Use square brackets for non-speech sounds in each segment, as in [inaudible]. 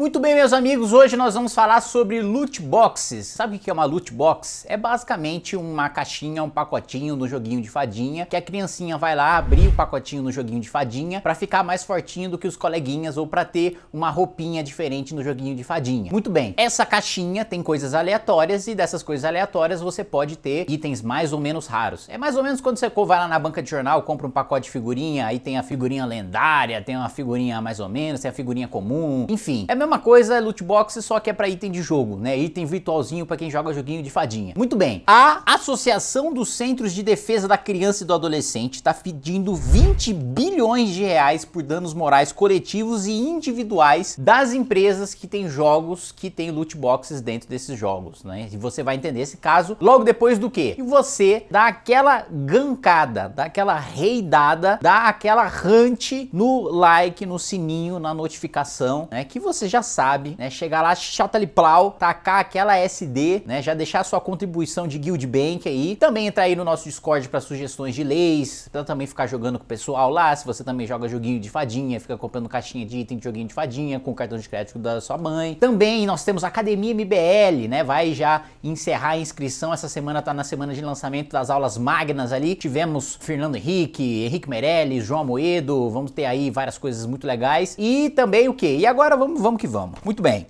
Muito bem, meus amigos, hoje nós vamos falar sobre loot boxes. Sabe o que é uma loot box? É basicamente uma caixinha, um pacotinho no joguinho de fadinha, que a criancinha vai lá abrir o pacotinho no joguinho de fadinha para ficar mais fortinho do que os coleguinhas ou para ter uma roupinha diferente no joguinho de fadinha. Muito bem, essa caixinha tem coisas aleatórias e dessas coisas aleatórias você pode ter itens mais ou menos raros. É mais ou menos quando você vai lá na banca de jornal, compra um pacote de figurinha, aí tem a figurinha lendária, tem uma figurinha mais ou menos, tem a figurinha comum, enfim. É mesmo mesma coisa é loot boxes, só que é para item de jogo, né? Item virtualzinho para quem joga joguinho de fadinha. Muito bem, a Associação dos Centros de Defesa da Criança e do Adolescente está pedindo 20 bilhões de reais por danos morais coletivos e individuais das empresas que têm jogos que têm loot boxes dentro desses jogos, né? E você vai entender esse caso logo depois do quê? E você dá aquela gancada, dá aquela reidada, dá aquela hunt no like, no sininho, na notificação, né? Que você já já sabe, né? Chegar lá, chataliplau, tacar aquela SD, né? Já deixar sua contribuição de Guild Bank aí. Também entrar aí no nosso Discord para sugestões de leis, pra também ficar jogando com o pessoal lá. Se você também joga joguinho de fadinha, fica comprando caixinha de item de joguinho de fadinha com o cartão de crédito da sua mãe. Também nós temos Academia MBL, né? Vai já encerrar a inscrição. Essa semana tá na semana de lançamento das aulas magnas ali. Tivemos Fernando Henrique, Henrique Meirelles, João Amoedo. Vamos ter aí várias coisas muito legais. E também o que? E agora vamos, vamos que vamos. Muito bem.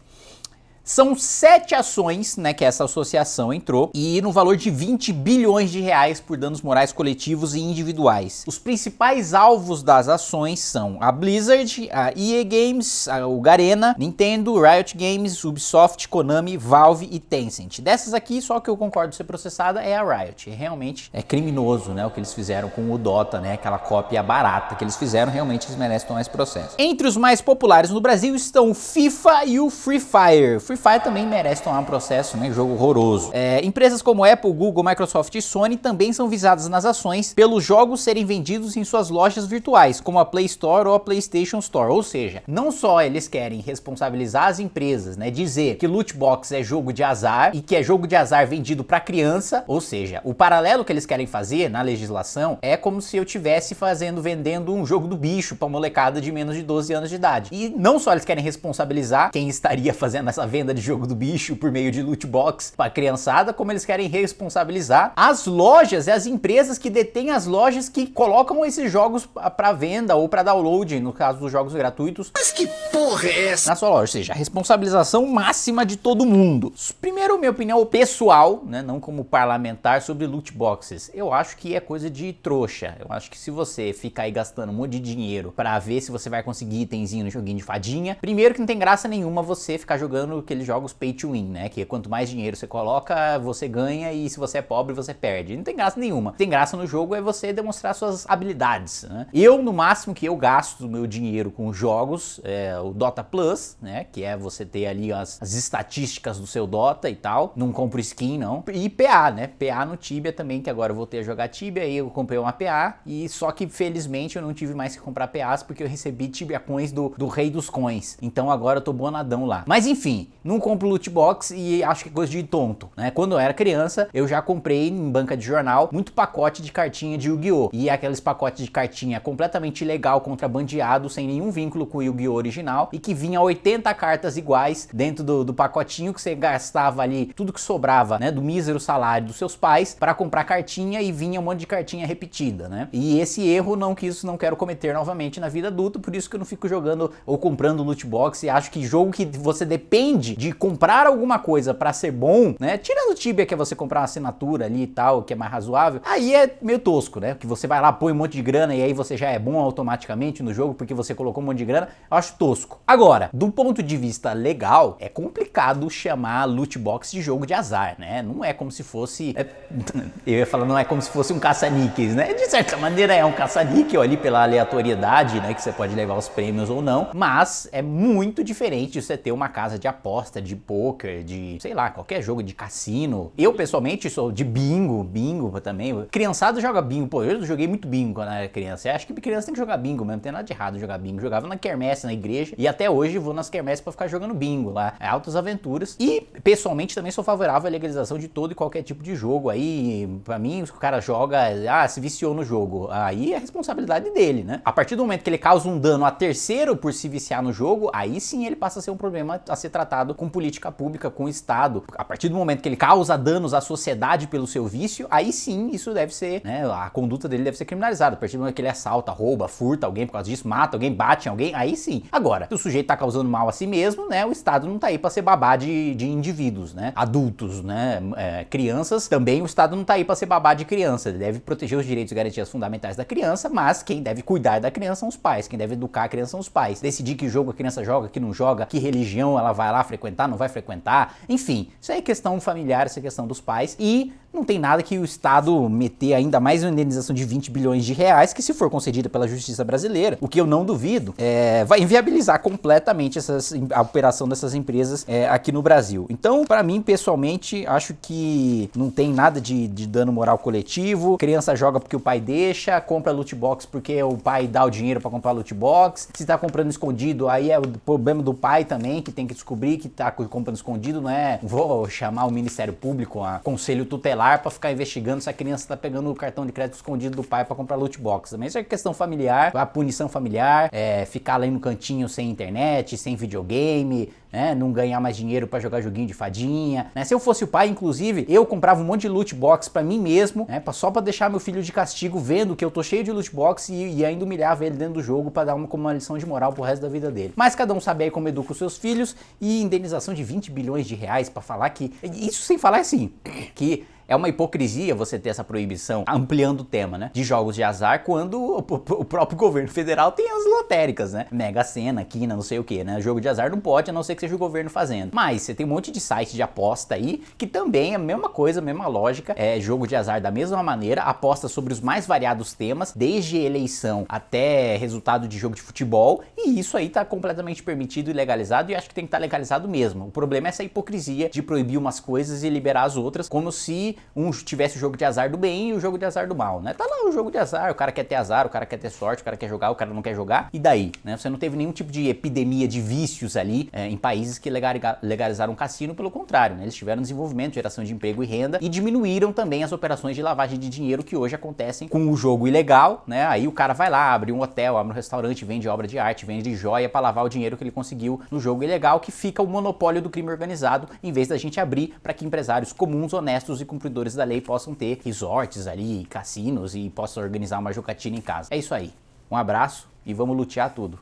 São sete ações, né, que essa associação entrou, e no valor de 20 bilhões de reais por danos morais coletivos e individuais. Os principais alvos das ações são a Blizzard, a EA Games, a, o Garena, Nintendo, Riot Games, Ubisoft, Konami, Valve e Tencent. Dessas aqui, só que eu concordo ser processada é a Riot. É realmente é criminoso, né, o que eles fizeram com o Dota, né, aquela cópia barata que eles fizeram, realmente eles merecem tomar esse processo. Entre os mais populares no Brasil estão o FIFA e o Free Fire. Free Fire também merece tomar um processo, né? Jogo horroroso. É, empresas como Apple, Google, Microsoft e Sony também são visadas nas ações pelos jogos serem vendidos em suas lojas virtuais, como a Play Store ou a PlayStation Store. Ou seja, não só eles querem responsabilizar as empresas, né? Dizer que loot box é jogo de azar e que é jogo de azar vendido para criança, ou seja, o paralelo que eles querem fazer na legislação é como se eu tivesse fazendo vendendo um jogo do bicho para molecada de menos de 12 anos de idade. E não só eles querem responsabilizar quem estaria [laughs] fazendo essa venda venda de jogo do bicho por meio de loot box para criançada, como eles querem responsabilizar as lojas e as empresas que detêm as lojas que colocam esses jogos para venda ou para download, no caso dos jogos gratuitos. Mas que porra! É Na sua loja, ou seja, a responsabilização máxima de todo mundo. Primeiro, minha opinião pessoal, né, não como parlamentar, sobre loot boxes. Eu acho que é coisa de trouxa. Eu acho que se você ficar aí gastando um monte de dinheiro para ver se você vai conseguir itemzinho no joguinho de fadinha, primeiro que não tem graça nenhuma você ficar jogando aqueles jogos pay to win, né? Que quanto mais dinheiro você coloca, você ganha e se você é pobre, você perde. Não tem graça nenhuma. Tem graça no jogo é você demonstrar suas habilidades, né? Eu, no máximo que eu gasto do meu dinheiro com jogos, é, o Dota Plus, né? Que é você ter ali as, as estatísticas do seu Dota e tal. Não compro skin, não. E PA, né? PA no Tibia também, que agora eu voltei a jogar Tibia. E eu comprei uma PA. E só que felizmente eu não tive mais que comprar PAs porque eu recebi Tibia Coins do, do Rei dos Coins. Então agora eu tô bonadão lá. Mas enfim, não compro loot box e acho que é coisa de tonto, né? Quando eu era criança, eu já comprei em banca de jornal muito pacote de cartinha de Yu-Gi-Oh! E aqueles pacotes de cartinha completamente ilegal, contrabandeado, sem nenhum vínculo com o Yu-Gi-Oh! original e que vinha 80 cartas iguais dentro do, do pacotinho que você gastava ali tudo que sobrava, né, do mísero salário dos seus pais para comprar cartinha e vinha um monte de cartinha repetida, né? E esse erro não quis, não quero cometer novamente na vida adulta, por isso que eu não fico jogando ou comprando loot box e acho que jogo que você depende de comprar alguma coisa para ser bom, né? Tirando Tibia que é você comprar uma assinatura ali e tal, que é mais razoável, aí é meio tosco, né? Que você vai lá, põe um monte de grana e aí você já é bom automaticamente no jogo porque você colocou um monte de grana, eu acho tosco. Agora, do ponto de vista legal, é complicado chamar loot box de jogo de azar, né? Não é como se fosse. É, [laughs] eu ia falar, não é como se fosse um caça-níqueis, né? De certa maneira é um caça-níquel ali pela aleatoriedade, né? Que você pode levar os prêmios ou não, mas é muito diferente você ter uma casa de aposta, de poker, de sei lá, qualquer jogo de cassino. Eu pessoalmente sou de bingo, bingo também. Criançado joga bingo, pô, eu joguei muito bingo quando era criança. Eu acho que criança tem que jogar bingo mesmo, não tem nada de errado jogar bingo. Jogava na quermesse, na igreja, e até hoje vou nas quermesses para ficar jogando bingo lá. É altas aventuras. E, pessoalmente, também sou favorável à legalização de todo e qualquer tipo de jogo. Aí, para mim, o cara joga, ah, se viciou no jogo. Aí é responsabilidade dele, né? A partir do momento que ele causa um dano a terceiro por se viciar no jogo, aí sim ele passa a ser um problema a ser tratado com política pública, com o Estado. A partir do momento que ele causa danos à sociedade pelo seu vício, aí sim isso deve ser, né? A conduta dele deve ser criminalizada. A partir do momento que ele assalta, rouba, furta alguém por causa disso, mata alguém, bate alguém, aí sim. Agora, sujeito está causando mal a si mesmo, né, o Estado não está aí para ser babá de, de indivíduos, né, adultos, né, é, crianças, também o Estado não está aí para ser babá de criança, ele deve proteger os direitos e garantias fundamentais da criança, mas quem deve cuidar da criança são os pais, quem deve educar a criança são os pais, decidir que jogo a criança joga, que não joga, que religião ela vai lá frequentar, não vai frequentar, enfim, isso aí é questão familiar, isso é questão dos pais e não tem nada que o Estado meter ainda mais uma indenização de 20 bilhões de reais, que se for concedida pela justiça brasileira, o que eu não duvido, é, vai inviabilizar completamente essas, a operação dessas empresas é, aqui no Brasil. Então, para mim, pessoalmente, acho que não tem nada de, de, dano moral coletivo. Criança joga porque o pai deixa, compra loot box porque o pai dá o dinheiro para comprar loot box. Se tá comprando escondido, aí é o problema do pai também, que tem que descobrir que tá comprando escondido, não é? Vou chamar o Ministério Público, a Conselho Tutelar tutelar para ficar investigando se a criança está pegando o cartão de crédito escondido do pai para comprar loot box. Também isso é questão familiar, a punição familiar, é, ficar lá no cantinho sem internet, sem videogame, né? Não ganhar mais dinheiro para jogar joguinho de fadinha, né? Se eu fosse o pai, inclusive, eu comprava um monte de loot box para mim mesmo, né? Só para deixar meu filho de castigo vendo que eu tô cheio de loot box e, e ainda humilhava ele dentro do jogo para dar uma, como uma lição de moral pro resto da vida dele. Mas cada um sabe aí como educa os seus filhos e indenização de 20 bilhões de reais para falar que. Isso sem falar assim, que é uma hipocrisia você ter essa proibição, ampliando o tema, né? De jogos de azar, quando o, o próprio governo federal tem as lotéricas, né? Mega Sena, Quina, não sei o que, né? Jogo de azar não pode, a não ser que que seja o governo fazendo. Mas você tem um monte de site de aposta aí que também é a mesma coisa, a mesma lógica, é jogo de azar da mesma maneira, aposta sobre os mais variados temas, desde eleição até resultado de jogo de futebol, e isso aí tá completamente permitido e legalizado e acho que tem que estar tá legalizado mesmo. O problema é essa hipocrisia de proibir umas coisas e liberar as outras, como se um tivesse o jogo de azar do bem e o jogo de azar do mal, né? Tá lá o jogo de azar, o cara quer ter azar, o cara quer ter sorte, o cara quer jogar, o cara não quer jogar, e daí, né? Você não teve nenhum tipo de epidemia de vícios ali é, em países que legalizaram o cassino, pelo contrário, né? eles tiveram desenvolvimento, geração de emprego e renda e diminuíram também as operações de lavagem de dinheiro que hoje acontecem com o jogo ilegal, né? Aí o cara vai lá, abre um hotel, abre um restaurante, vende obra de arte, vende joia para lavar o dinheiro que ele conseguiu no jogo ilegal, que fica o monopólio do crime organizado, em vez da gente abrir para que empresários comuns, honestos e cumpridores da lei possam ter resorts ali, cassinos e possam organizar uma jocatina em casa. É isso aí. Um abraço e vamos lutear tudo.